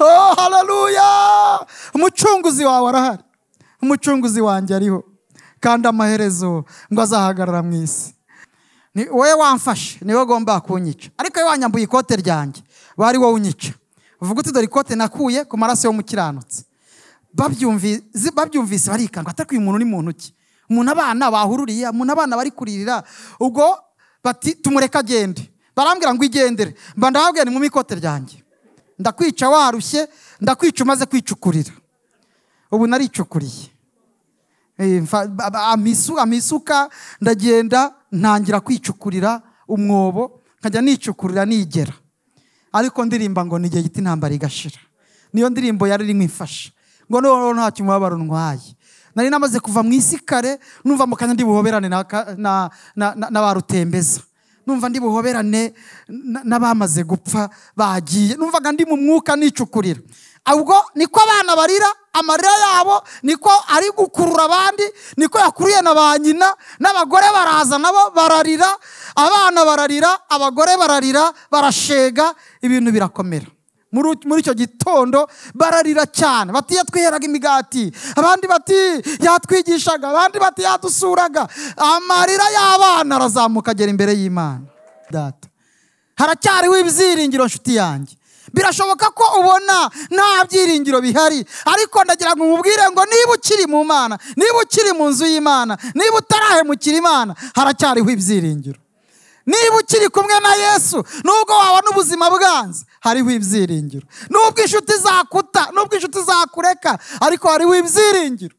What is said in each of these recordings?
oh hararuya umucunguzi wawe arahari umucunguzi wanjye ariho kandi amaherezo ngo azahagarara mu isi ni wowe wamfashe ni niwe ugomba kunyica ariko iyo wanyambuye ikote ryanjye bari wowe unyica uvuga uti dore ikote nakuye ku maraso y'umukiranutsi babyumvise barikanga atakuye umuntu ni muntu ki umuntu abana bahururiye umuntu abana bari kuririra ubwo bati tumureke agende barambwira ngo igendere mba ndababwira ni mu ikote ryanjye ndakwica warushye ndakwica umaze kwicukurira ubu naricukuriye eh, amisuka ndagenda ntangira kwicukurira umwobo nkajya nicukurira nigera ariko ndirimba ngo ni igihe gito intambara igashira niyo ndirimbo yari irimo ifasha ngo noneho ntacyo umubabaro ndwaye nari namaze kuva mu isi kare numva mu kanya ndi buhoberane na ba rutembeza numva ndi buhoberane n'abamaze gupfa bagiye numvaga ndi mu mwuka nicukurira ubwo niko abana barira amarira yabo niko ari gukurura abandi niko yakuriye na ba nyina n'abagore baraza nabo bararira abana bararira abagore bararira barashega ibintu birakomera muri icyo gitondo bararira cyane bati yatwiheraga imigati abandi bati yatwigishaga abandi bati yadusuraga amarira y'abana arazamuka agera imbere y'imana data haracyariho ibyiringiro nshuti yanjye birashoboka ko ubona nta byiringiro bihari ariko ndagira ngo umubwire ngo niba ukiri mu mana niba ukiri mu nzu y'imana niba utarahemukira imana haracyariho ibyiringiro niba ukiri kumwe na yesu nubwo wabona ubuzima bwanze hariho ibyiringiro nubwo inshuti zakuta nubwo inshuti zakureka ariko hariho ibyiringiro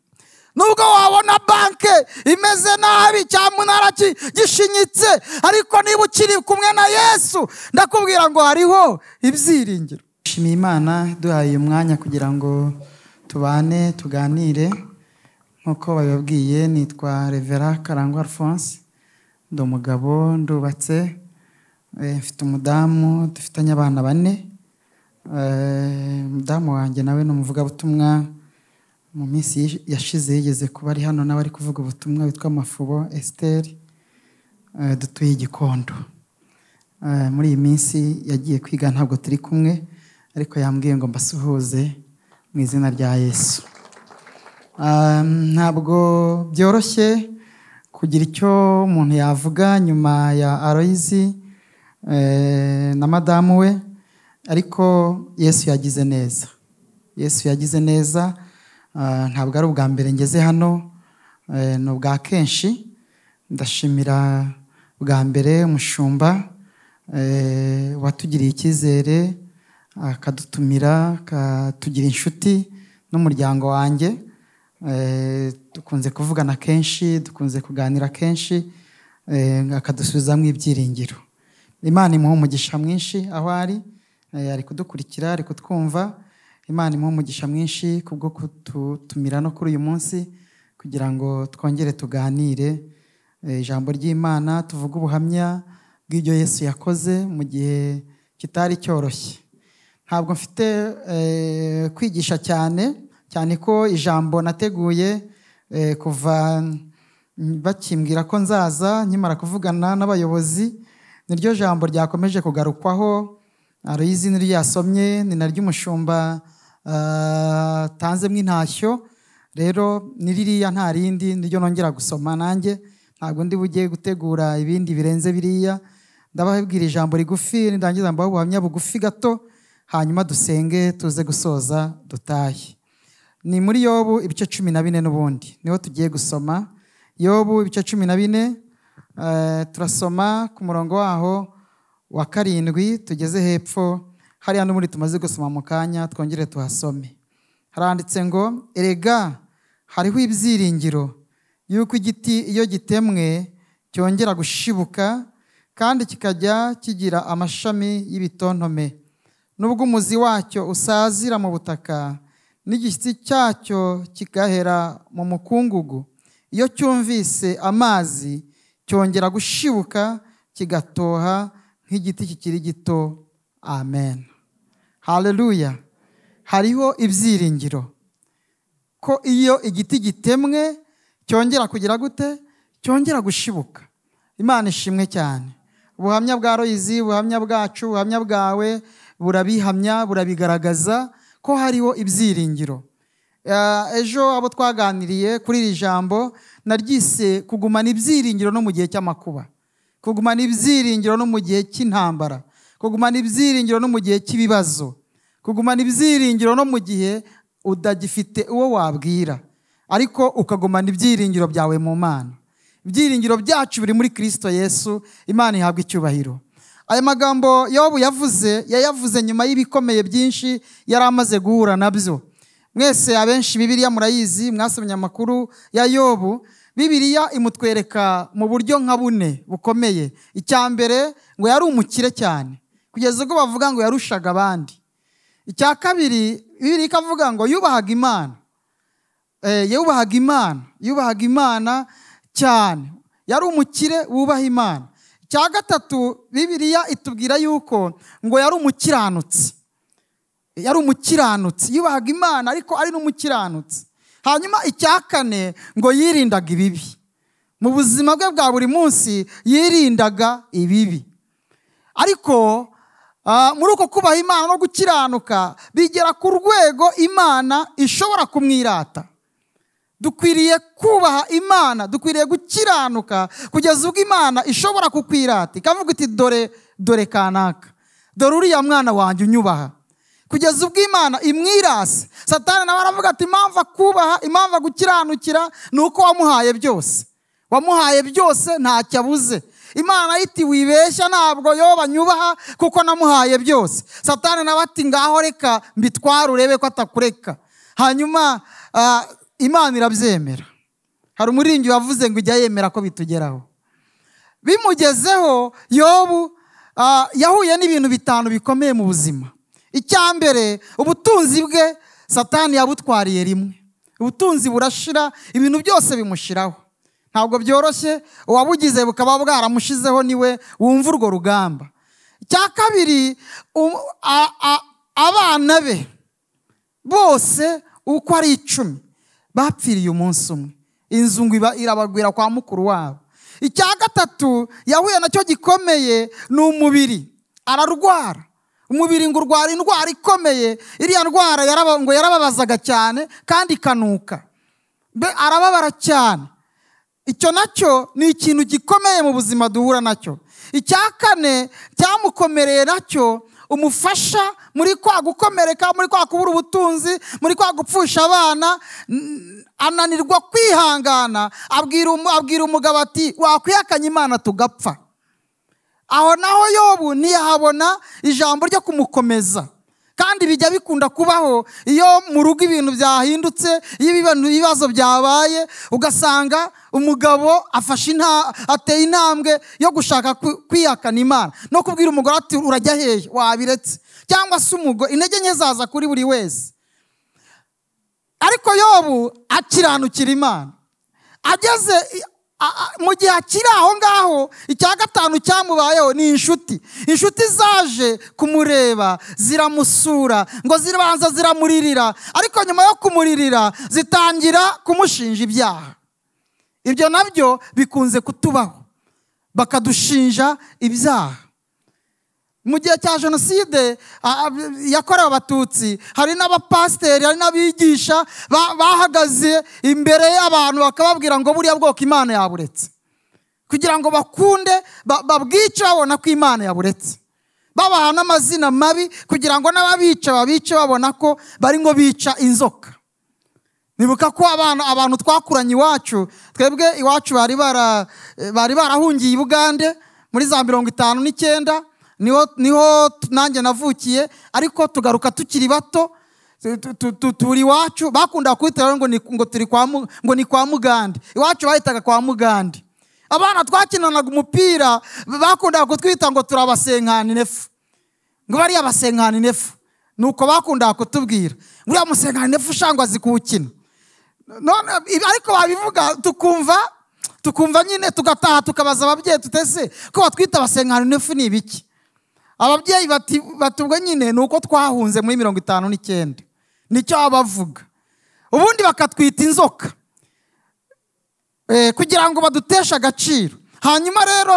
nubwo wabona banke imeze nabi cyangwa umunara gishinyitse ariko niba ukiri kumwe na yesu ndakubwira ngo hariho ibyiringiro dushimiye imana duhaye uyu mwanya kugira ngo tubane tuganire nk'uko babibabwiye nitwa revera karangwa alphonse ndi umugabo ndubatse eh, mfite umudamu dufitanye abana bane umudamu eh, wanjye nawe ni umuvugabutumwa mu minsi yashize yigeze kuba ari hano nawe ari kuvuga ubutumwa witwa mafubo esiteri eh, dutuye igikondo muri iyi minsi yagiye kwiga ntabwo turi kumwe ariko yambwiye ngo mbasuhuze mu izina rya yesu ntabwo byoroshye kugira icyo umuntu yavuga nyuma ya aroyizi eh, na madamu we ariko yesu yagize neza yesu yagize neza eh, ntabwo ari ubwa mbere ngeze hano eh, ni ubwa kenshi ndashimira bwa mbere umushumba watugiriye icyizere akadutumira akatugira inshuti n'umuryango wanjye Eh, dukunze kuvugana kenshi dukunze kuganira kenshi eh, akadusubizamo ibyiringiro imana imuha umugisha mwinshi aho ari eh, ari kudukurikira ari kutwumva imana imuha umugisha mwinshi kubwo kututumira no kuri uyu munsi kugira ngo twongere tuganire ijambo ry'imana tuvuge ubuhamya bw'ibyo yesu yakoze mu gihe kitari cyoroshye ntabwo mfite kwigisha cyane cyane ko ijambo nateguye eh, kuva bakimbwira ko nzaza nkimara kuvugana n'abayobozi ni ryo jambo ryakomeje kugarukwaho aruyizi niryo yasomye ni naryo umushumba ah, tanzemo intashyo rero ni ririya nta rindi niryo nongera gusoma nanjye ntabwo ndi bujye gutegura ibindi birenze biriya ndababwira ijambo rigufi nirangiza mbaho ubuhamya bugufi gato hanyuma dusenge tuze gusoza dutahe ni muri yobu ibice cumi na bine n'ubundi niho tugiye gusoma yobu ibice cumi na bine eh, turasoma ku murongo waho wa karindwi tugeze hepfo hariya n'ubundi tumaze gusoma mu kanya twongere tuhasome haranditse ngo erega hariho ibyiringiro y'uko igiti iyo gitemwe cyongera gushibuka kandi kikajya kigira amashami y'ibitontome n'ubwo umuzi wacyo usazira mu butaka n'igishyitsi cyacyo kigahera mu mukungugu iyo cyumvise amazi cyongera gushibuka kigatoha nk'igiti kikiri gito amen hareruya hariho ibyiringiro ko iyo igiti gitemwe cyongera kugira gute cyongera gushibuka imana ishimwe cyane ubuhamya bwa royizi ubuhamya bwacu ubuhamya bwawe burabihamya burabigaragaza ko hariho ibyiringiro eh, ejo abo twaganiriye kuri iri jambo naryise kugumana ibyiringiro no mu gihe cy'amakuba kugumana ibyiringiro no mu gihe cy'intambara kugumana ibyiringiro no mu gihe cy'ibibazo kugumana ibyiringiro no mu gihe udagifite uwo wabwira ariko ukagumana ibyiringiro byawe mu mana ibyiringiro byacu biri muri kirisito yesu imana ihabwa icyubahiro aya magambo yobu yavuze yayavuze nyuma y'ibikomeye byinshi yari amaze guhura nabyo mwese abenshi bibiriya murayizi mwasomye amakuru ya yobu bibiriya imutwereka mu buryo nka bune bukomeye icya mbere ngo yari umukire cyane kugeza ubwo bavuga ngo yarushaga abandi icya kabiri bibiri ikavuga ngo yubahaga imana eh, yubahaga imana yubahaga imana cyane yari umukire wubaha imana cya gatatu bibiriya itubwira yuko ngo yari umukiranutsi yari umukiranutsi yubahaga imana ariko ari n'umukiranutsi hanyuma icya kane ngo yirindaga ibibi mu buzima bwe bwa buri munsi yirindaga ibibi ariko ah, muri uko kubaha imana no gukiranuka bigera ku rwego imana ishobora kumwirata dukwiriye kubaha imana dukwiriye gukiranuka kugeza ubwo imana ishobora kukwirata ikavuga iti dore dore kanaka dore uriya mwana wanjye unyubaha kugeza ubwo imana imwirase satani nawe aravuga ati impamvu akubaha impamvu agukiranukira ni uko wamuhaye byose wamuhaye byose ntacyo abuze imana yiti wibeshya ntabwo yoba nyubaha kuko namuhaye byose satani nawe ati ngaho reka mbitware urebe ko atakureka hanyuma ah, imana irabyemera hari umuringi wavuze ngo ujya yemera ko bitugeraho bimugezeho yobu ah, yahuye n'ibintu bitanu bikomeye mu buzima icya mbere ubutunzi bwe satani yabutwariye rimwe ubutunzi burashira ibintu byose bimushyiraho ntabwo byoroshye uwabugize bukaba bwaramushizeho niwe wumva urwo rugamba icya kabiri abana be bose uko ari icumi bapfiriye umunsi umwe inzu ngo irabagwira kwa mukuru wabo icya gatatu yahuye nacyo gikomeye ni umubiri ararwara umubiri ngo urwara indwara ikomeye iriya ndwara ngo yarababazaga cyane kandi ikanuka be arababara cyane icyo nacyo ni ikintu gikomeye mu buzima duhura nacyo icya kane cyamukomereye nacyo umufasha muri kwa gukomereka muri kwa kubura ubutunzi muri kwa gupfusha abana ananirwa kwihangana abwira umugabo ati wakwihakanye imana tugapfa aho naho yobu ntiyahabona ijambo ryo kumukomeza kandi bijya bikunda kubaho iyo mu rugo ibintu byahindutse iyo ibibazo byabaye ugasanga umugabo afashe ateye intambwe yo gushaka kwiyakana imana no kubwira umugore ati urajya hehe wabiretse cyangwa se umugore intege nke zaza kuri buri wese ariko yobu akiranukira imana ageze mu gihe akiri aho ngaho icya gatanu cyamubayeho ni inshuti inshuti zaje kumureba ziramusura ngo zirabanza ziramuririra ariko nyuma yo kumuririra zitangira kumushinja ibyaha ibyo nabyo bikunze kutubaho bakadushinja ibyaha mu gihe cya jenoside yakorewe abatutsi hari n'abapasiteri hari n'abigisha bahagaze imbere y'abantu bakababwira ngo buriya bwoko imana yaburetse kugira ngo bakunde babwice babona ko imana yaburetse babaha n'amazina mabi kugira ngo n'ababica babice babona ko bari ngo bica inzoka nibuka ko abana abantu twakuranye iwacu twebwe iwacu bari barahungiye i bugande muri za mirongo itanu n'icyenda niho niho nanjye navukiye ariko tugaruka tukiri bato turi iwacu bakundaga kubitera ngo ni ngo turi kwa ngo ni kwa mugandi iwacu bahitaga kwa mugandi abana twakinanaga umupira bakundaga kutwita ngo nefu ngo bariya basenganinefu ni uko bakundaga kutubwira uriya nefu ushangwa azi kuwukina ariko babivuga tukumva tukumva nyine tugataha tukabaza ababyeyi tutese ko batwita nefu ni ibiki ababyeyi bati nyine ni uko twahunze muri mirongo itanu n'icyenda nicyo bavuga ubundi bakatwita inzoka eh, kugira ngo baduteshe agaciro hanyuma rero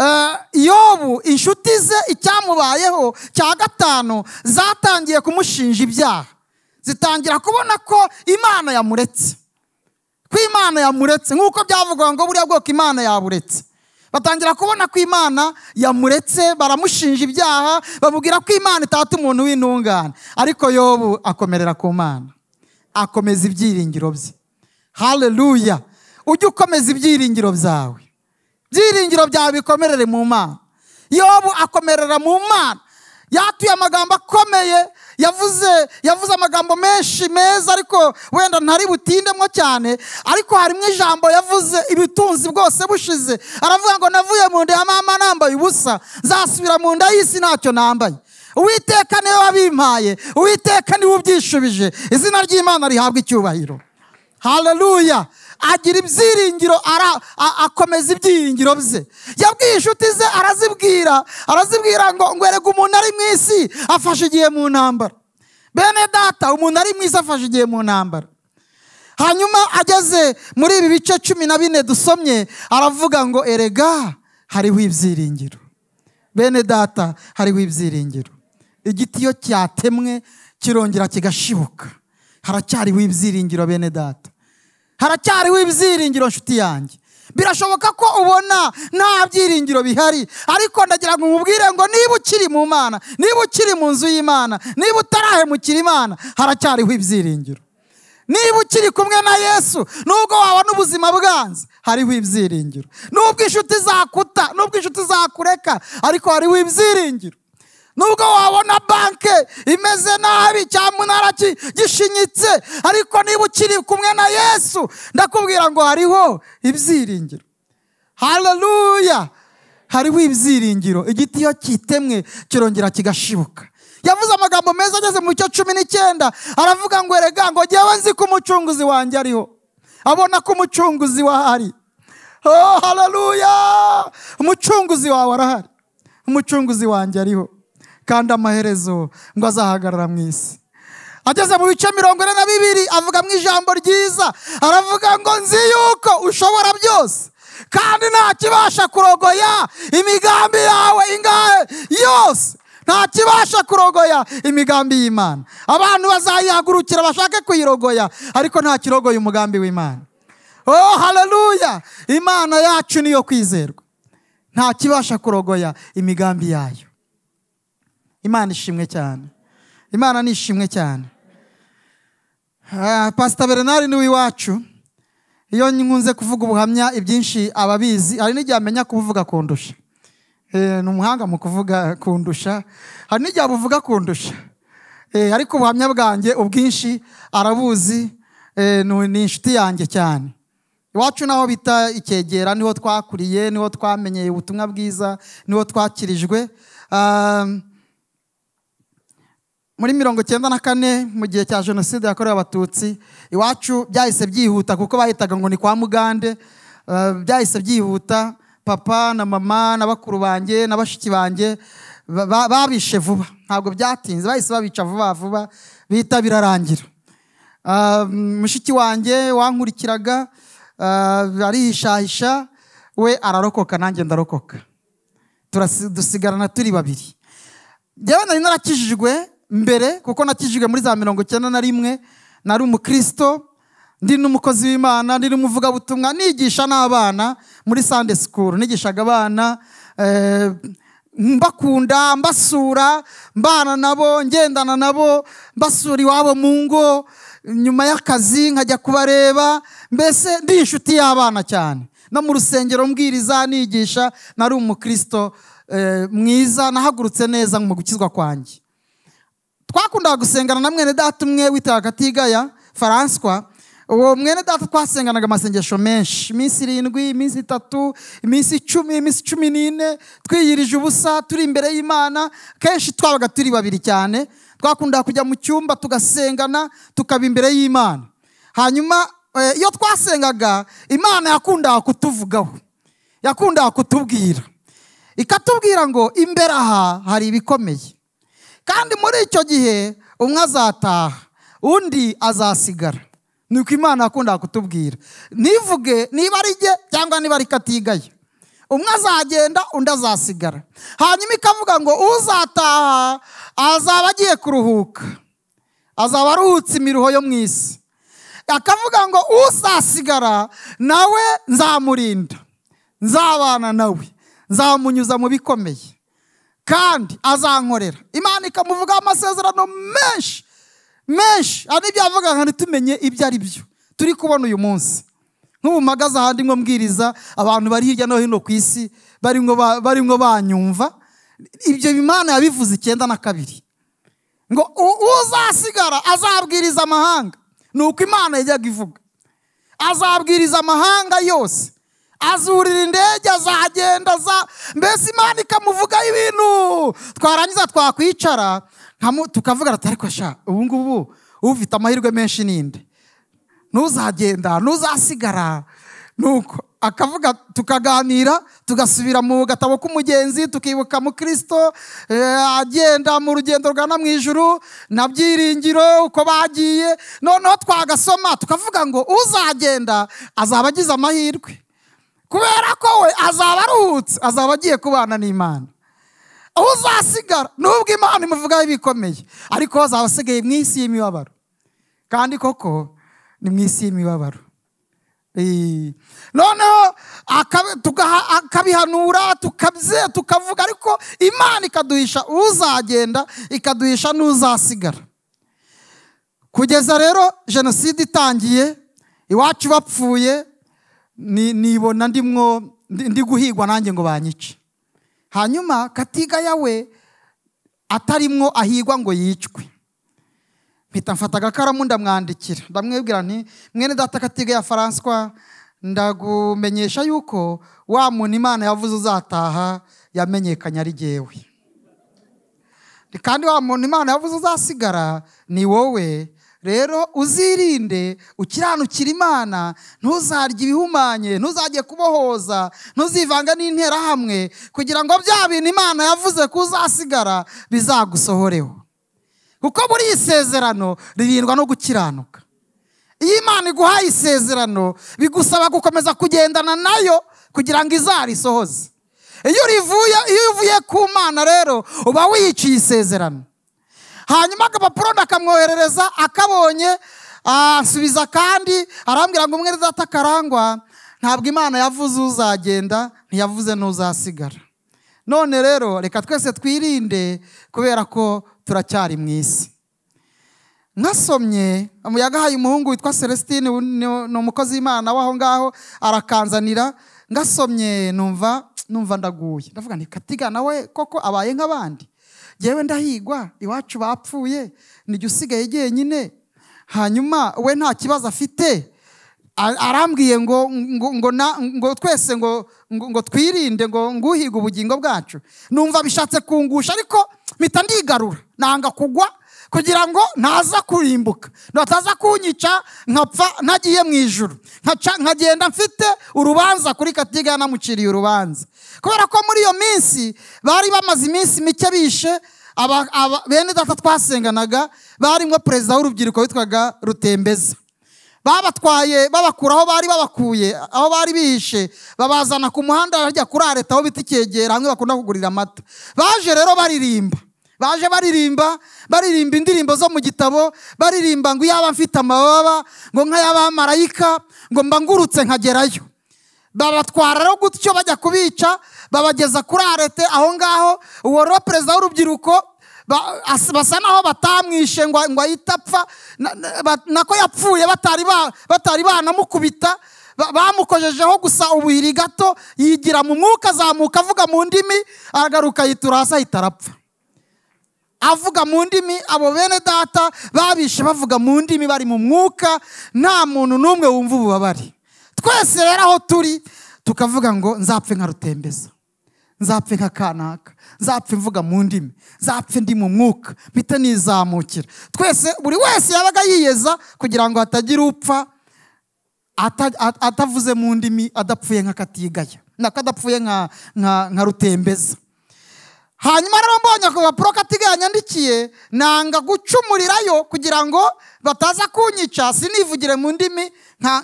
eh, yobu inshuti ze icyamubayeho cya gatanu zatangiye kumushinja ibyaha zitangira kubona ko imana yamuretse ko imana yamuretse nk'uko byavugwa ngo buriya bwoko imana yaburetse batangira kubona ko imana yamuretse baramushinja ibyaha bamubwira ko imana itata umuntu w'intungane ariko yobu akomerera ku mana akomeza ibyiringiro bye hareruya ujye ukomeza ibyiringiro byawe byiringiro byawe bikomerere mu mana yobu akomerera mu mana yatuye amagambo akomeye yavuze yavuze amagambo menshi meza ariko wenda ntari butindemo cyane ariko harimo ijambo yavuze ibitunzi bwose bushize aravuga ngo navuye mu nda ya mama nambaye ubusa nzasubira mu nda y'isi ntacyo nambaye uwiteka niwe wabimpaye uwiteka niwe ubyishubije izina ry'imana rihabwa icyubahiro haleluya agira ibyiringiro akomeza ibyiringiro bye yabwiye inshuti ze arazibwira arazibwira ngo ngo umuntu ari mu isi afashe igihe mu ntambara bene data umuntu ari mu isi afashe igihe mu ntambara hanyuma ageze muri ibi bice cumi na bine dusomye aravuga ngo erega hariho ibyiringiro bene data hariho ibyiringiro igiti iyo cyatemwe kirongera kigashibuka haracyariho ibyiringiro bene data haracyariho ibyiringiro nshuti yanjye birashoboka ko ubona nta byiringiro bihari ariko ndagira ngo umubwire ngo niba ukiri mu mana niba ukiri mu nzu y'imana niba utarahemukira imana haracyariho ibyiringiro niba ukiri kumwe na yesu nubwo wabona ubuzima bwanze hariho ibyiringiro nubwo inshuti zakuta nubwo inshuti zakureka ariko hariho ibyiringiro nubwo wabona banki imeze nabi cyamunara gishinyitse ariko niba ukiri kumwe na yesu ndakubwira ngo hariho ibyiringiro hararuya hariho ibyiringiro igiti iyo kitemwe kirongera kigashibuka yavuze amagambo meza ageze mu cyo cumi n'icyenda aravuga ngo erega ngo ngewe nzi ko umucunguzi wanjye ariho abona ko umucunguzi wahari oh, hararuya umucunguzi wawe arahari umucunguzi wanjye ariho kandi amaherezo ngo azahagarara mu isi ageze mu bice mirongo ine na bibiri avuga mu ijambo ryiza aravuga ngo nzi yuko ushobora byose kandi ntakibasha kurogoya imigambi yawe ingahe yose nta kibasha kurogoya imigambi y'imana abantu bazayihagurukira bashake kuyirogoya ariko nta kirogoya umugambi w'imana oh haleluya imana yacu niyo kwizerwa nta kibasha kurogoya imigambi yayo imana ishimwe cyane imana ni ishimwe cyane ah, pasita berenari ni iwacu iyo nkunze kuvuga ubuhamya ibyinshi ababizi hari n'igihe amenya kubuvuga kundusha eh, ni umuhanga mu kuvuga kundusha hari n'igihe abuvuga kundusha eh, ariko ubuhamya bwanjye ubwinshi arabuzi eh, ni inshuti yanjye cyane iwacu naho bita ikegera niho twakuriye niho twamenyeye ubutumwa bwiza niho twakirijwe ah, muri mirongo icyenda na kane mu gihe cya jenoside yakorewe abatutsi iwacu byahise byihuta kuko bahitaga ngo ni kwa mugande eh, byahise byihuta papa na mama na bakuru banjye na bashiki banjye babishe vuba ntabwo byatinze bahise babica vuba vuba bihita birarangira eh, mushiki wanjye wankurikiraga eh, arihishahisha we ararokoka nanjye ndarokoka dusigarana turi babiri njyewe nari narakijijwe mbere kuko nakijijwe muri za mirongo icyenda na rimwe nari umukristo ndi n'umukozi w'imana ndi n'umuvugabutumwa nigisha n'abana muri sande sikuru nigishaga abana eh, mbakunda mbasura mbana nabo ngendana nabo mbasura iwabo mu ngo nyuma y'akazi nkajya kubareba mbese ndi inshuti y'abana cyane no mu rusengero mbwiriza nigisha nari umukristo eh, mwiza nahagurutse neza mu gukizwa kwanjye twakundaga gusengana na mwene data umwe witagatigaya faranswa uwo mwene data twasenganaga amasengesho menshi iminsi irindwi iminsi itatu iminsi icumi iminsi cumi n'ine twiyirije ubusa turi imbere y'imana kenshi twabaga turi babiri cyane twakundaga kujya mu cyumba tugasengana tukaba imbere y'imana hanyuma eh, iyo twasengaga imana yakundaga kutuvugaho yakundaga kutubwira ikatubwira ngo imbere aha hari ibikomeye kandi muri icyo gihe umwe azataha undi azasigara ni uko imana akunda kutubwira ntivuge niba ari jye cyangwa niba ari katigaye umwe azagenda undi azasigara hanyuma ikavuga ngo uzataha azaba agiye kuruhuka azaba aruhutse imiruho yo mu isi akavuga ngo uzasigara nawe nzamurinda nzabana nawe nzamunyuza mu bikomeye kandi azankorera imana ikamuvugaho amasezerano menshi menshi hari n'ibyo yavuga ngo ntitumenye ibyo ari byo turi kubona uyu munsi nk'ubu mpagaze ahandi ngo mbwiriza abantu bari hirya no hino ku isi barimwo banyumva ibyo imana yabivuze icyenda na kabiri ngo uzasigara azabwiriza amahanga ni uko imana yajyaga ivuga azabwiriza amahanga yose azurira indege azagenda za mbese imana ikamuvugaho ibintu twarangiza twakwicara tukavuga ati ariko ubu ngubu ufite amahirwe menshi ninde ntuzagenda ntuzasigara nuko akavuga tukaganira tugasubira mu gatabo k'umugenzi tukibuka mu Kristo eh, agenda mu rugendo rugana mu ijuru na byiringiro uko bagiye noneho twagasoma tukavuga ngo uzagenda azaba agize amahirwe kubera ko we azaba aruhutse azaba agiye kubana n'imana aho uzasigara nubwo imana imuvugaho ibikomeye ariko azaba asigaye mu isi y'imibabaro kandi koko ni mu isi y'imibabaro noneho akabihanura tukavuga ariko imana ikaduhisha uzagenda ikaduhisha n'uzasigara kugeza rero jenoside itangiye iwacu bapfuye nibona ndimwo ndi guhigwa nanjye ngo banyice hanyuma katiga yawe atarimwo ahigwa ngo yicwe mpita mfata agakaramu ndamwandikira ndamwibwira nti mwene data katiga ya faranswa ndagumenyesha yuko wa muntu imana yavuze uzataha yamenyekanye ari jyewe kandi wa muntu imana yavuze uzasigara ni wowe rero uzirinde ukiranukira imana ntuzarye ibihumanye ntuzajye kubohoza ntuzivanga n'interahamwe kugira ngo bya bintu imana yavuze ko uzasigara bizagusohoreho kuko muri iyi sezerano ririndwa no gukiranuka iyo imana iguhaye isezerano bigusaba gukomeza kugendana nayo kugira ngo izarisohoze iyo urivuye iyo uvuye ku mana rero uba wiyiciye isezerano hanyuma agapapuro ndakamwoherereza akabonye asubiza kandi arambwira ngo umwe atakarangwa ntabwo imana yavuze uzagenda ntiyavuze n'uzasigara none rero reka twese twirinde kubera ko turacyari mu isi nasomye nkasomye yagahaye umuhungu witwa celestine ni umukozi w'imana w'aho ngaho arakanzanira ngasomye numva numva ndaguye ndavuga ni katiga we koko abaye nk'abandi yewe ndahigwa iwacu bapfuye nijya usigaye jyenyine hanyuma we nta kibazo afite arambwiye ngo ngo twese ngo ngo twirinde ngo nguhiga ubugingo bwacu numva bishatse kungusha ariko mpita ndigarura nanga kugwa kugira ngo ntaza kurimbuka bataza kunyica nkapfa ntagiye mu ijoro nkagenda mfite urubanza kuri katiga namuciriye urubanza kubera ko muri iyo minsi bari bamaze iminsi mike bishe bene data twasenganaga barimo perezida w'urubyiruko witwaga rutembeza babatwaye babakura aho bari babakuye aho bari bihishe babazana ku muhanda bajya kurareta aho bita icyegera hamwe bakunda kugurira amata baje rero baririmba baje baririmba baririmba indirimbo zo mu gitabo baririmba ngo iyaba mfite amababa ngo nk'ay'abamarayika ngo mbangurutse nkagerayo babatwara rero gutyo bajya kubica babageza kuri arete aho ngaho uwo rero perezida w'urubyiruko basa naho batamwishe ngo ahite apfa nako yapfuye batari banamukubita bamukojejeho gusa ubuhiri gato yigira mu mwuka azamuka avuga mu ndimi aragaruka yitura hasi ahita arapfa avuga mu ndimi abo bene data babishe bavuga mu ndimi bari mu mwuka nta muntu n'umwe wumva ububabare twese rero aho turi tukavuga ngo nzapfe nka rutembeza nzapfe nka kanaka nzapfe mvuga mu ndimi nzapfe ndi mu mwuka mpite nizamukira twese buri wese yabaga yiyeza kugira ngo hatagira upfa atavuze mu ndimi adapfuye nk'akatigaya adapfuye nka rutembeza hanyuma rero mbonye ako gapapuro katiganya yandikiye nanga gucumurirayo kugira ngo bataza kunyica sinivugire mu ndimi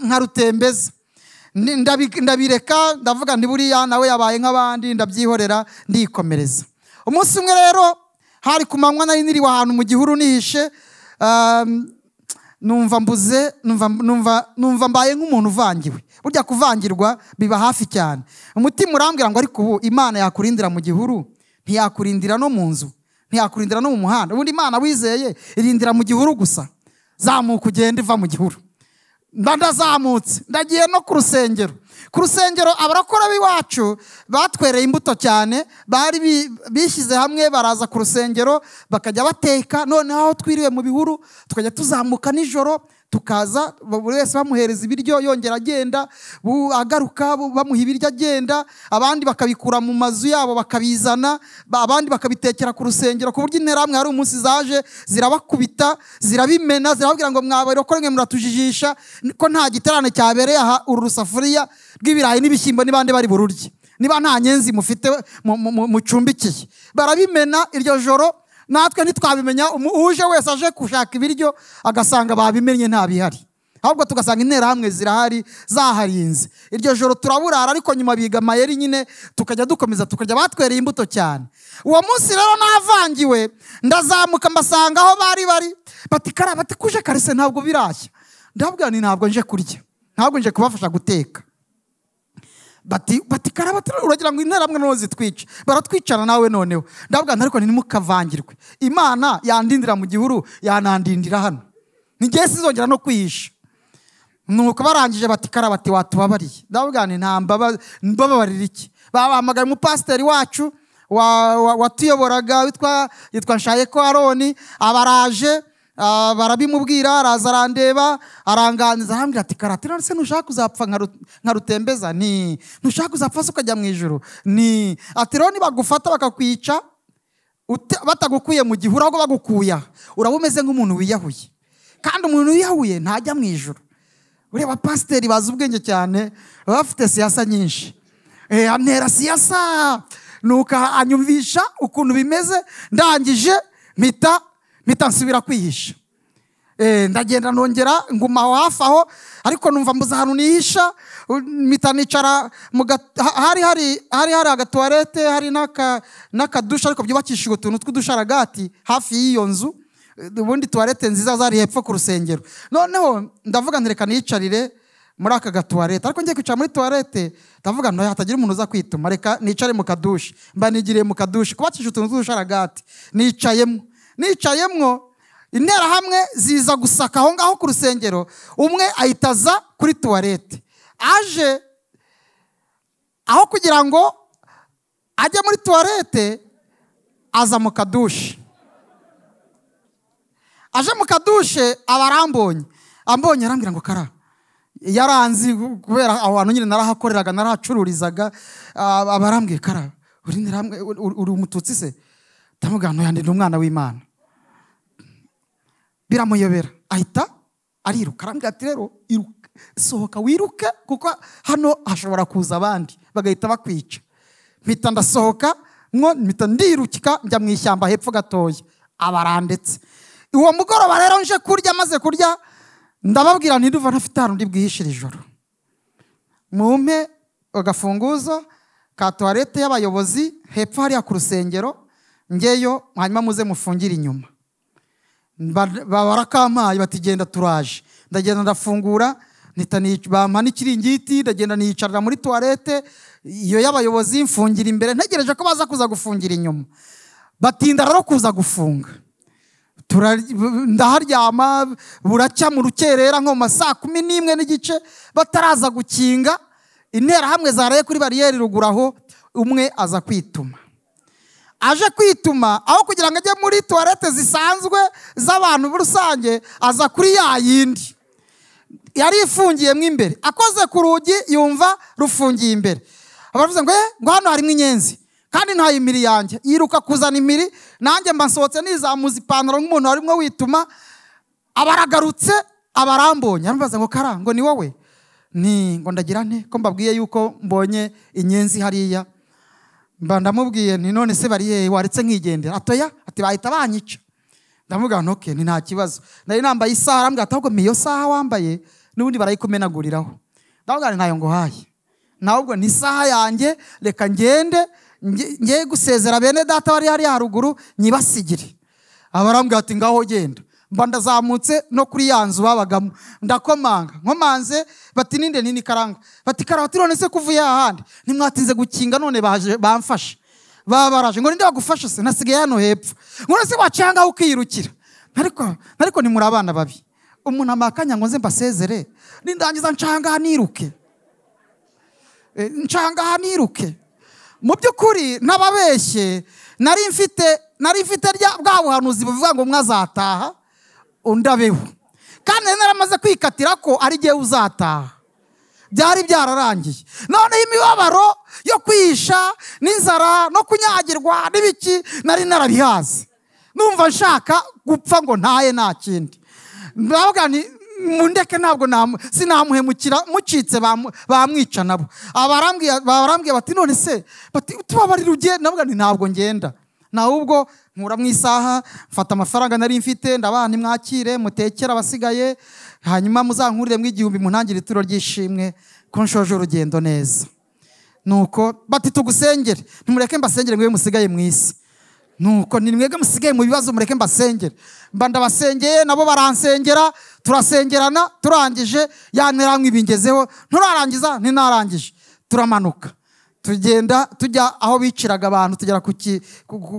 nka rutembeza ndabireka ndavuga ndi buriya nawe yabaye nk'abandi ndabyihorera ndikomereza umunsi umwe rero hari ku manywa nari niriwe ahantu mu gihuru nihishe ehm, numva mbuze numva mbaye nk'umuntu uvangiwe burya kuvangirwa biba hafi cyane umutima urambwira ngo ariko ubu imana yakurindira mu gihuru ntiyakurindira no mu nzu ntiyakurindira no mu muhanda ubundi imana wizeye irindira mu gihuru gusa zamuka ugenda iva mu gihuru mba ndazamutse ndagiye no ku rusengero ku rusengero abarakora b'iwacu batwereye imbuto cyane bari bishyize hamwe baraza ku rusengero bakajya bateka noneho aho twiriwe mu bihuru tukajya tuzamuka nijoro tukaza buri wese bamuhereza ibiryo yongera agenda agaruka bamuha ibiryo agenda abandi bakabikura mu mazu yabo bakabizana abandi bakabitekera ku rusengero ku buryo interahamwe hari umunsi zaje zirabakubita zirabimena zirababwira ngo mwabarokore mwe muratujijisha ko nta giterane cyabereye aha uru rusafuriya rw'ibirayi n'ibishyimbo n'ibandi bari bururye niba nta nyenzi mufite mucumbikiye barabimena iryo joro natwe ntitwabimenya uje wese aje gushaka ibiryo agasanga babimenye nta ahubwo tugasanga interahamwe zirahari zaharinze iryo joro turaburara ariko nyuma biga amayeri nyine tukajya dukomeza tukajya batwereye imbuto cyane uwo munsi rero navangiwe ndazamuka mbasanga aho bari bari bati kara bati kuje karise ntabwo birashya ndabwira ntabwo nje kurya ntabwo nje kubafasha guteka bati bati karabatira uragira ngo interamwe none zitwica baratwicana nawe noneho ndabwira ariko ntimukavangirwe imana yandindira mu gihuru yanandindira hano ntigeze zizongera no kwihisha nuko barangije bati karabati watubabariye ndabwira ntambabarira iki babahamagaye umupasiteri wacu watuyoboraga witwa yitwa nshayeko aroni abaraje Ah, barabimubwira araza arandeba aranganiza arambwira ati karate none se ntushaka kuzapfa Rutembeza ni ntushaka kuzapfa se ukajya mu ijoro ni ati rero nibagufata bakakwica batagukuye mu gihe urabwo bagukuya uraba umeze nk'umuntu wiyahuye kandi umuntu wiyahuye ntajya mu ijoro ureba pasiteri bazi ubwenge cyane bafite siyasa nyinshi eh, antera siyasa nuka anyumvisha ukuntu bimeze ndangije mpita mpita nsubira kwihisha eh, ndagenda nongera nguma aho hafi aho ariko numva mbuze ahantu nihisha mpita nicara hari hari agatuwarete hari n'akadusha ariko byubakishijwe utuntu tw'udusharagati hafi y'iyo nzu ubundi tuwarete nziza zari hepfo ku rusengero noneho ndavuga ntireka nicarire muri aka gatuwarete ariko ngiye kwicara muri tuwarete ndavuga ntoya hatagira umuntu uza kwituma reka nicare mu kadushi mba nigiriye mu kadushi kubakisha utuntu tw'udusharagati nicayemo nicayemwo interahamwe ziza gusaka aho ngaho ku rusengero umwe ahita aza kuri tuwarete aje aho kugira ngo ajye muri tuwarete aza mu kadushe aje mu kadushe aba arambonye ambonye arambwira ngo kara yaranzi kubera aho hantu nyine narahakoreraga narahacururizaga aba arambwiye kara uri umututsi se ndamubwira ngo umwana w'imana biramuyobera ahita ariruka arambwira ati rero sohoka wiruke kuko hano hashobora kuza abandi bagahita bakwica mpita ndasohoka mpita ndirukika njya mu ishyamba hepfo gatoya abarandetse uwo mugoroba rero nje kurya maze kurya ndababwira ntiduva ntafite ahantu bwihishira ijoro mwumpe agafunguzo ka tuwarete y'abayobozi hepfo hariya ku rusengero ngeyo hanyuma muze mufungire inyuma barakampaye bati genda turaje ndagenda ndafungura bampana ikiringiti ndagenda niyicarira muri tuwarete iyo y'abayobozi mfungira imbere ntegereje ko baza kuza gufungira inyuma batinda rero kuza gufunga ndaharyama buracya mu rukerera nko mu ma saa kumi n'imwe n'igice bataraza gukinga interahamwe zaraye kuri bariyeri ruguru aho umwe aza kwituma aje kwituma aho kugira ngo ajye muri tuwarete zisanzwe z'abantu rusange aza kuri ya yindi yari ifungiyemo imbere akoze ku rugi yumva rufungiye imbere abavuze ngo eh, ngo hano harimo inyenzi kandi imiri yanjye yiruka kuzana imiri nanjye mbasohotse nizamuza ipantaro nk'umuntu warimo wituma abaragarutse abarambonye aramubaza ngo kara ngo ni wowe ni ngo ndagira nte ko mbabwiye yuko mbonye inyenzi hariya mba ndamubwiye ni none se bariyeri waretse nkigendera atoya ati bahita banyica ndavuga ntoke ni nta kibazo nari nambaye isaha arambwira ati ahubwo iyo saha wambaye n'ubundi barayikumenaguriraho ndavuga ntayo ngo haye ntabwo ni isaha yanjye reka ngende nge gusezera bene data bari hariya haruguru nyibasigire arambwira ati ngaho genda mba ndazamutse no kuri ya nzu babagamo ndakomanga nkomanze bati ninde nini karanga bati karangwa none se kuvuye ahandi nimwatinze gukinga none baje bamfashe baba ngo ninde bagufashe se nasigaye hano hepfo ngo se waciye aho ukiyirukira ariko ni muri abana babi umuntu amakanya ngo nze mbasezere nindangiza nshangaha niruke eh, ncanga niruke mu by'ukuri n'ababeshye nari mfite nari mfite rya bwa buhanuzi buvuga ngo mwazataha undi abeho kandi yari naramaze kwikatira ko ari igihe uzataha byari byararangiye noneho imibabaro yo kwihisha n'inzara no kunyagirwa n'ibiki nari narabihaze numva nshaka gupfa ngo ntaye nta kindi ni mundeke ntabwo sinamuhemukira mucitse bamwica nabo barambwiye bati none se bati tubabarira ugiye nabwo ntabwo ngenda nawe ubwo nkura mu isaha mfata amafaranga nari mfite ndabana mwakire mutekere abasigaye hanyuma muzankurire mu igihumbi muntangire ituro ry'ishimwe ko nshoje urugendo neza nuko bati tugusengere ntimureke mbasengere mwe musigaye mu isi nuko ni mwebwe musigaye mu bibazo mureke mbasengere mba ndabasengeye nabo baransengera turasengerana turangije yanira nk'ibingezeho nturarangiza ntinarangije turamanuka tugenda tujya aho biciraga abantu tugera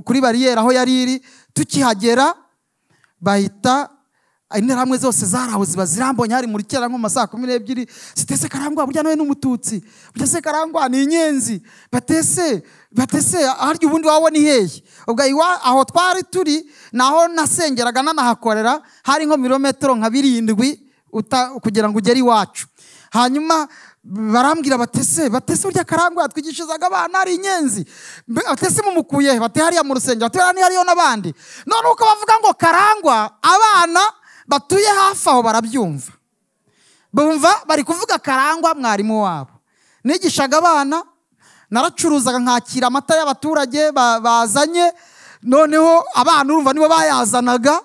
kuri bariyeri aho yari iri tukihagera bahita interahamwe zose zaraho ziba zirambonye hari muri kera nko mu saa kumi n'ebyiri zitese karangwa burya nawe n'umututsi burya se karangwa ni inyenzi batese batese harya ubundi wabona ni hehe ubwo aho twari turi naho nasengeraga nanahakorera hari nko mirometero nka birindwi kugira ngo ugere iwacu hanyuma barambwira batese batese burya karangwa twigishizaga abana ari inyenzi batese mumukuye bate hariya mu rusengero bate hariya hariyo n'abandi none uko bavuga ngo karangwa abana batuye hafi aho barabyumva bumva bari kuvuga karangwa mwarimu wabo nigishaga abana naracuruzaga nkakira amata y'abaturage bazanye noneho abana urumva nibo bayazanaga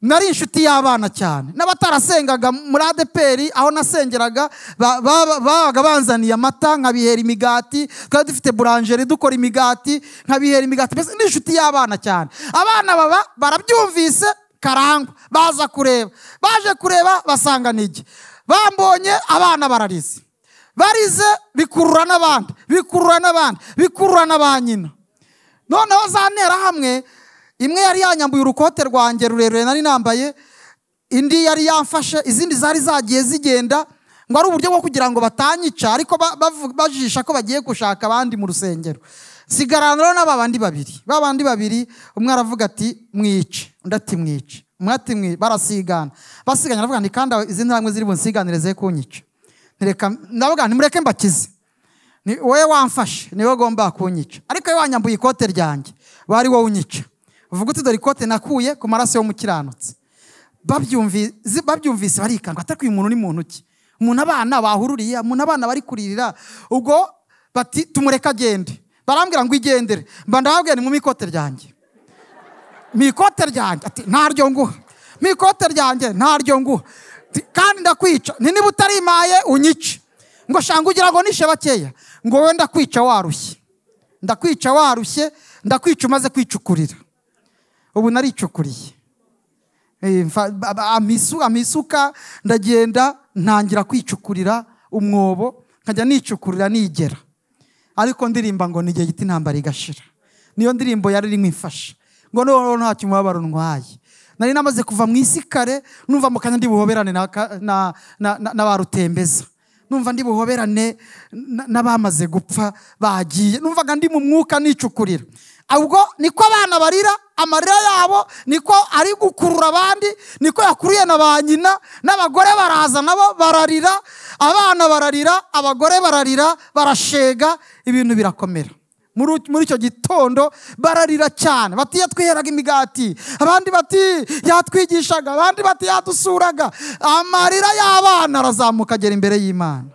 nari inshuti y'abana cyane n'abatarasengaga muri adeperi aho nasengeraga babaga banzaniye amata nkabihera imigati twari dufite buranjeri dukora imigati nkabihera imigati mbese n'inshuti y'abana cyane abana baba barabyumvise karangwa baza kureba baje kureba basanga n'igi bambonye abana bararize barize bikurura n'abandi bikurura n'abandi bikurura na ba nyina noneho za nterahamwe hamwe imwe yari yanyambuye urukote rwanjye rurerure nari nambaye indi yari yamfashe izindi zari zagiye zigenda ngo ari uburyo bwo kugira ngo batanyica ariko bajisha ko bagiye gushaka abandi mu rusengero sigaranura na bandi babiri ba bandi babiri umwe aravuga ati mwice undi ati mwice umwe ati mwice barasigana basiganya aravuga ni kandi izindi hamwe ziri bunsiganire ze kunyica ndavuga nimureke mbakize wowe wamfashe niwe ugomba kunyica ariko iyo wanyambuye ikote ryanjye bari wowe unyica uvuga uti dore ikote nakuye ku maraso yo mukiranutsi babyumvise barikanga atakuye umuntu ni mu ntoki umuntu abana bahururiye umuntu abana bari kuririra ubwo bati tumureke agende barambwira ngo igendere mba ndababwira ni mu mikote ryanjye mu ikote ryanjye ntaryo nguha mu ikote ryanjye ntaryo nguha kandi ndakwica ni niba utarimaye unyice ngo shanga ugira ngo nishe bakeya ngo wenda ndakwica warushye ndakwica warushye ndakwica umaze kwicukurira ubu naricukuriye eh, amisuka ndagenda ntangira kwicukurira umwobo nkajya nicukurira nigera ariko ndirimba ngo ni igihe gito intambara igashira niyo ndirimbo yari irimo ifasha ngo noneho ntacyo umubabaro ntwaye nari namaze kuva mu isi kare numva mu kanya ndi buhoberane n'abarutembeza numva ndi buhoberane n'abamaze gupfa bagiye numvaga ndi mu mwuka nicukurira ubwo niko abana barira amarira yabo niko ari gukurura abandi niko yakuriye na ba nyina n'abagore baraza nabo bararira abana bararira abagore bararira barashega ibintu birakomera muri icyo gitondo bararira cyane bati yatwiheraga imigati abandi bati yatwigishaga abandi bati yadusuraga amarira y'abana arazamuka agera imbere y'imana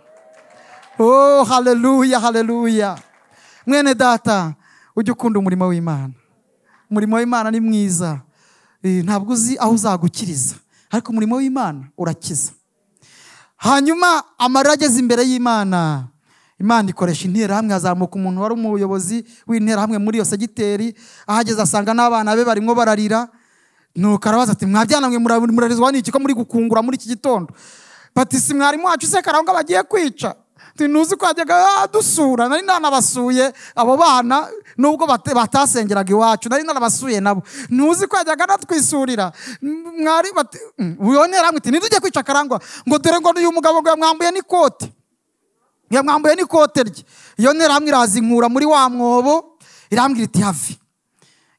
oh hareruya hareruya mwene data ujye ukunda umurimo w'imana umurimo w'imana ni mwiza ntabwo uzi aho uzagukiriza ariko umurimo w'imana urakiza hanyuma amarira ageze imbere y'imana imana ikoresha interahamwe azamuka umuntu wari umuyobozi w'interahamwe muri iyo segiteri ahageze asanga n'abana be barimo bararira nuko arabaza ati mwabyana mwe murarizwa n'iki ko muri gukungura muri iki gitondo batisi mwarimu wacu se karangwa bagiye kwica ntuzi ko yajyaga dusura ah, nari nanabasuye abo bana nubwo batasengeraga iwacu nari narabasuye nabo ntuzi ko yajyaga anatwisurira mwari wibonera mm, muti ntitujye kwica akarangwa ngo dore ngo uyu mugabo ngo yamwambuye n'ikote yamwambuye n'ikote rye iyo ntera hamwe muri wa mwobo irambwira iti have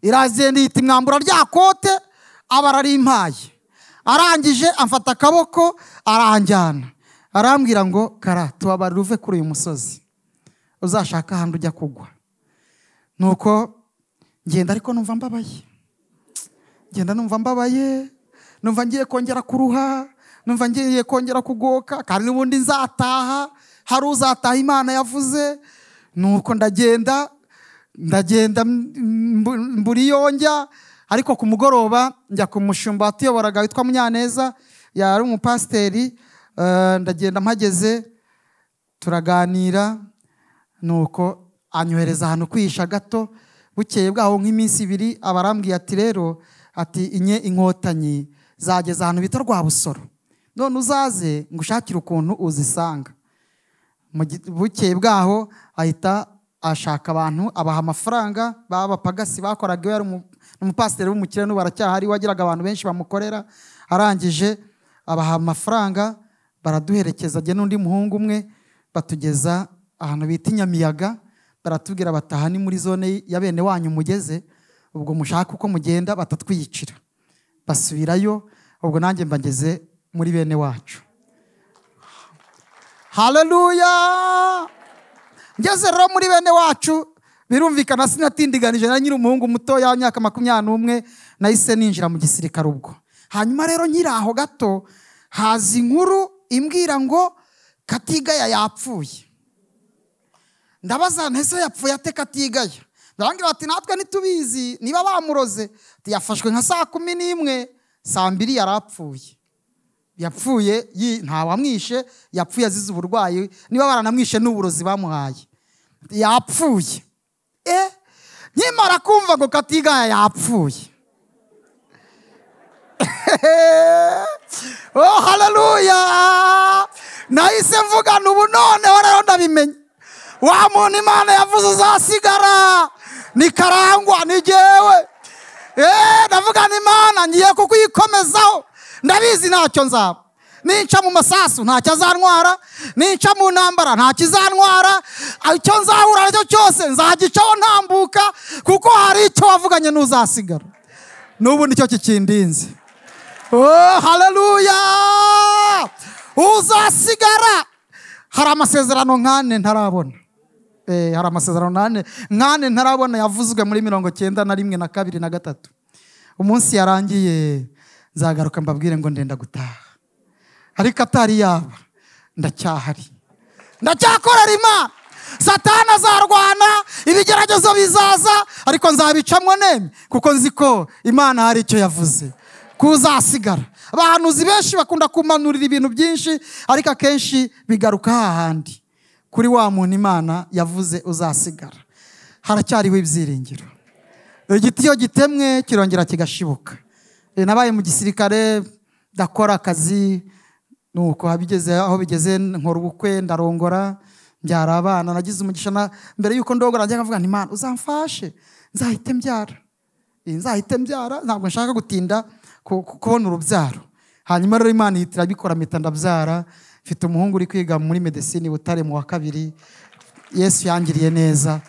irazenda ihita imwambura rya kote aba ararimpaye arangije amfata akaboko aranjyana arambwira ngo kara tubabarira uve kuri uyu musozi uzashaka ahandi ujya kugwa nuko ngenda ariko numva mbabaye ngenda numva mbabaye numva ngiye kongera kuruha numva ngiye kongera kugoka kandi n'ubundi nzataha hari uzataha imana yavuze nuko ndagenda ndagenda mburi yonjya ariko ku mugoroba njya ku mushumba watuyoboraga witwa munyaneza yari umupasiteri Eh, ndagenda mpageze turaganira nuko anyohereza ahantu kwihisha gato bukeye bwaho nk'iminsi ibiri aba arambwiye ati rero ati inye inkotanyi zageze ahantu bita rwabusoro none uzaze ngo ushakire ukuntu uzisanga bukeye bwaho ahita ashaka abantu abaha amafaranga baba abapagasi bakoraga iyo yari umupasiteri w'umukire n'ubu aracyahari wagiraga abantu benshi bamukorera arangije abaha amafaranga baraduherekeza ajya undi muhungu umwe batugeza ahantu bita inyamiyaga baratubwira bataha ni muri zone ya bene wanyu mugeze ubwo mushaka uko mugenda batatwiyicira basubirayo ubwo nanjye mbageze muri bene wacu hararuya ngeze rero muri bene wacu birumvikana sinatindiganije na nyiri umuhungu muto y'imyaka makumyabiri n'umwe nahise ninjira mu gisirikare ubwo hanyuma rero nkiri aho gato haza inkuru imbwira ngo katigaya yapfuye ndabaza ntese yapfuye ate katigaya ndarangira bati natwe ntitubizi niba bamuroze yafashwe nka saa kumi n'imwe saa mbiri yarapfuye apfuye yapfuye ntawamwishe yapfuye azize uburwayi niba baranamwishe n'uburozi bamuhaye yapfuye e eh, nkimara kumva ngo katigaya yapfuye oh haleluya nahise mvugana ubu noneho rero ndabimenye wa muntu imana yavuze uzasigara ni karangwa ni jyewe eh, ndavugana imana ngiye kukwikomeza ndabizi ntacyo nzaba nica mu masasu ntacyo azantwara nica mu ntambara ntacyo izantwara icyo nzahura nacyo cyose nzagicaho ntambuka kuko hari icyo wavuganye n'uzasigara n'ubu nicyo kikindinze oh haleluya uzasigara hari amasezerano nkane ntarabona eh, hari amasezerano nkane nkane ntarabona yavuzwe muri mirongo cyenda na rimwe na kabiri na gatatu umunsi yarangiye nzagaruka mbabwire ngo ndenda gutaha ariko atari yaba ndacyahari ndacyakorera imana satana azarwana ibigeragezo bizaza ariko nzabicamo neme kuko nzi ko imana hari icyo yavuze kuzasigara abahanuzi benshi bakunda kumanurira ibintu byinshi ariko akenshi bigaruka ahandi kuri wa muntu imana yavuze uzasigara haracyariho ibyiringiro igiti iyo gitemwe kirongera kigashibuka eh, nabaye mu gisirikare ndakora akazi nuko aho bigeze nkora ubukwe ndarongora mbyara abana nagize umugisha mbere y'uko ndogora njya nkavuga nti imana uzamfashe nzahite mbyara eh, nzahite mbyara ntabwo nshaka gutinda kubona urubyaro hanyuma rero imana ihita irabikora mpita ndabyara mfite umuhungu uri kwiga muri medesine butare mu wa kabiri yesu yangiriye neza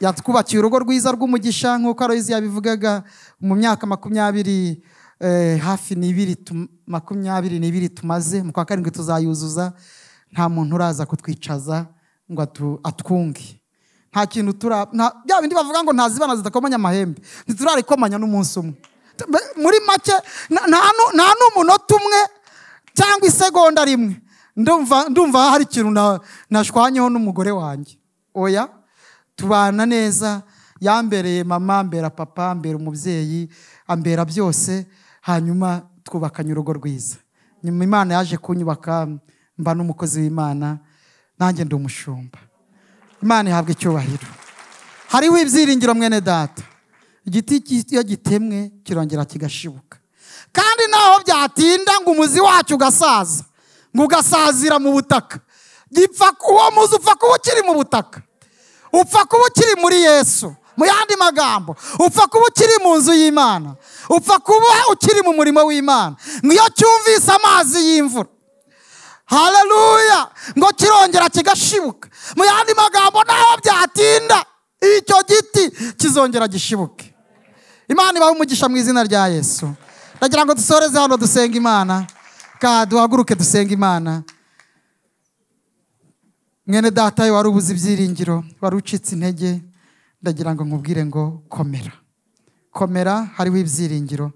yatwubakiye urugo rwiza rw'umugisha nk'uko aroyizi yabivugaga mu myaka makumyabiri eh, hafi n'ibiri makumyabiri n'ibiri tumaze mu kwa karindwi tuzayuzuza nta muntu uraza kutwicaza ngo atwunge nta kintu turaba bya bindi bavuga ngo ntazibana zidakomanya amahembe ntiturarikomanya n'umunsi umwe muri make nta n'umunota umwe cyangwa isegonda rimwe ndumva hari ikintu nashwanyeho n'umugore wanjye oya tubana neza yambereye mama mbera papa mbere umubyeyi ambera byose hanyuma twubakanye urugo rwiza nyuma imana yaje kunyubaka mba n'umukozi w'imana nanjye ndi umushumba imana ihabwa icyubahiro hariho ibyiringiro mwene data igiti iyo gitemwe kirongera kigashibuka kandi naho byatinda ngo umuzi wacyo ugasaza ngo ugasazira mu butaka gipfa uwo muzi upfa kuba ukiri mu butaka upfa kuba ukiri muri yesu mu yandi magambo upfa kuba ukiri mu nzu y'imana upfa kuba ukiri mu murimo w'imana niyo cyumvise amazi y'imvura hareruya ngo kirongera kigashibuka mu yandi magambo naho byatinda icyo giti kizongera gishibuke imana ibahe umugisha mu izina rya yesu ndagira ngo dusoreze hano dusenga imana ka duhaguruke dusenga imana mwene data wari ubuze ibyiringiro wari ucitse intege ndagira ngo nkubwire ngo komera komera hariho ibyiringiro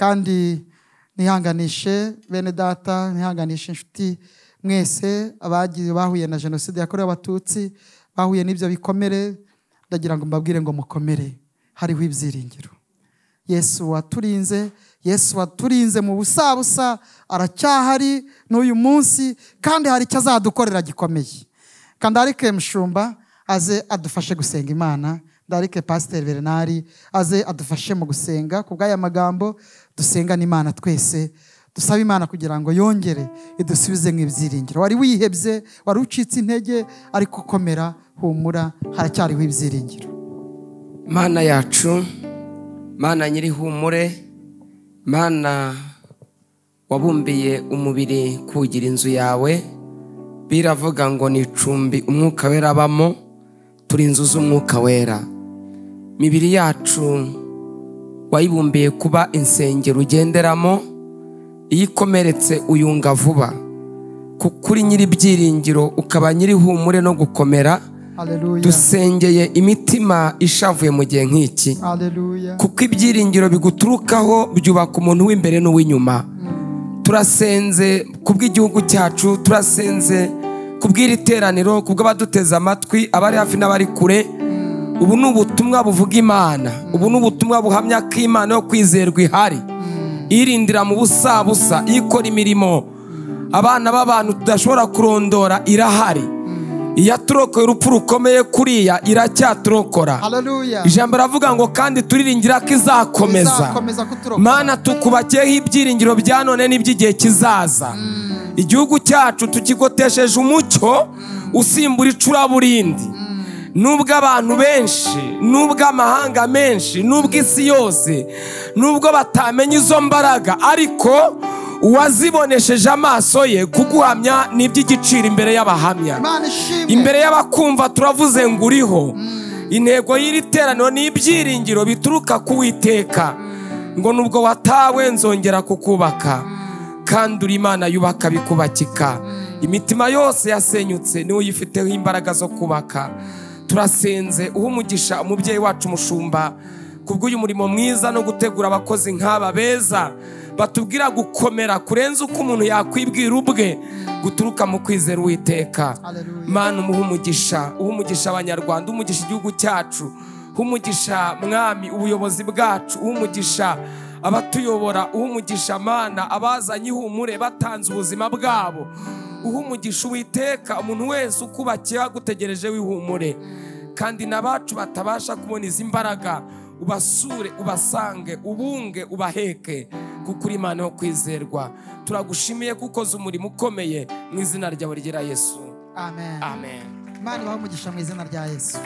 kandi ntihanganishe bene data ntihanganishe inshuti mwese abagiye bahuye na jenoside yakorewe abatutsi bahuye n'ibyo bikomere ndagira ngo mbabwire ngo mukomere hariho ibyiringiro yesu waturinze yesu waturinze mu busabusa aracyahari n'uyu munsi kandi hari icyo azadukorera gikomeye kandarike mushumba aze adufashe gusenga imana ndarike pasiteri bernard aze adufashe mu gusenga ku bw'aya magambo dusenga n'imana twese dusaba imana kugira ngo yongere idusubize mu wari wihebye wari ucitse intege ariko ukomera humura haracyariho ibyiringiro mana yacu mana nyirihumure mana wabumbiye umubiri kugira inzu yawe biravuga ngo ni icumbi umwuka wera abamo turi inzu z'umwuka wera imibiri yacu wayibumbiye kuba insengero ugenderamo iyo ikomeretse uyunga vuba kuri ibyiringiro ukaba nyirihumure no gukomera dusengeye imitima ishavuye mu gihe nk'iki kuko ibyiringiro biguturukaho byubaka umuntu w'imbere n'uw'inyuma turasenze ku bw'igihugu cyacu turasenze ku bw'iri teraniro ku bw'abaduteze amatwi abari hafi n'abari kure ubu ni ubutumwa buvuga imana ubu ni ubutumwa buhamya ko imana yo kwizerwa ihari irindira mu busa busa ikora imirimo abana b'abantu tudashobora kurondora irahari iyaturokoye urupfu rukomeye kuriya iracyaturokora ijambo aravuga ngo kandi turiringira ko izakomeza mana tukubakeho ibyiringiro bya none n'iby'igihe kizaza mm. igihugu cyacu tukigotesheje umucyo mm. usimbura icuraburindi mm. nubwo abantu benshi nubwo amahanga menshi nubwo isi yose nubwo batamenya izo mbaraga ariko uwazibonesheje amaso ye kuguhamya ni imbere y'abahamya imbere y'abakumva turavuze ngo uriho mm. intego y'iri teraniro ni ibyiringiro bituruka ku witeka mm. ngo nubwo watawe nzongera kukubaka mm. kandi uri imana yubaka bikubakika imitima yose yasenyutse niwe uyifiteho imbaraga zo kubaka turasenze uha umugisha umubyeyi wacu umushumba kubw'uyu murimo mwiza no gutegura abakozi nk'aba beza batubwira gukomera kurenza uko umuntu yakwibwira ubwe guturuka mu kwizera uwiteka mwana umuha umugisha uha umugisha abanyarwanda umugisha igihugu cyacu umugisha mwami ubuyobozi bwacu umugisha abatuyobora umugisha mana abazanye ihumure batanze ubuzima bwabo umugisha uwiteka umuntu wese ukubakiye agutegereje wihumure kandi n'abacu batabasha kubona izi mbaraga ubasure ubasange ubunge ubaheke kuko uri imana yo kwizerwa turagushimiye kuko ukoze umurimo ukomeye mu izina ryawe ryera yesu amen amen imana ibahe umugisha mu izina rya yesu